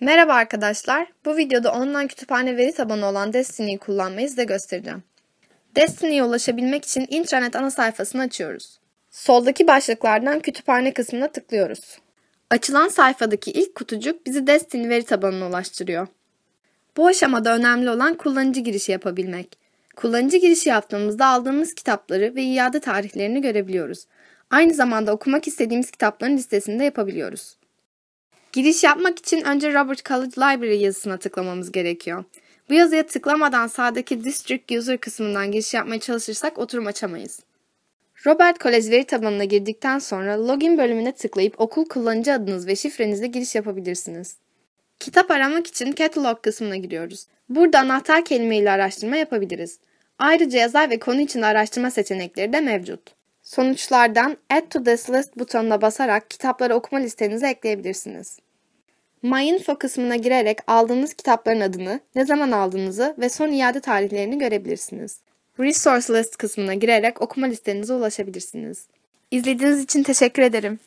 Merhaba arkadaşlar. Bu videoda online kütüphane veri tabanı olan Destiny'yi kullanmayı size göstereceğim. Destiny'ye ulaşabilmek için internet ana sayfasını açıyoruz. Soldaki başlıklardan kütüphane kısmına tıklıyoruz. Açılan sayfadaki ilk kutucuk bizi Destiny veri tabanına ulaştırıyor. Bu aşamada önemli olan kullanıcı girişi yapabilmek. Kullanıcı girişi yaptığımızda aldığımız kitapları ve iade tarihlerini görebiliyoruz. Aynı zamanda okumak istediğimiz kitapların listesini de yapabiliyoruz. Giriş yapmak için önce Robert College Library yazısına tıklamamız gerekiyor. Bu yazıya tıklamadan sağdaki District User kısmından giriş yapmaya çalışırsak oturum açamayız. Robert College veri tabanına girdikten sonra login bölümüne tıklayıp okul kullanıcı adınız ve şifrenizle giriş yapabilirsiniz. Kitap aramak için Catalog kısmına giriyoruz. Burada anahtar kelime ile araştırma yapabiliriz. Ayrıca yazar ve konu için araştırma seçenekleri de mevcut. Sonuçlardan Add to this list butonuna basarak kitapları okuma listenize ekleyebilirsiniz. MyInfo kısmına girerek aldığınız kitapların adını, ne zaman aldığınızı ve son iade tarihlerini görebilirsiniz. Resource List kısmına girerek okuma listenize ulaşabilirsiniz. İzlediğiniz için teşekkür ederim.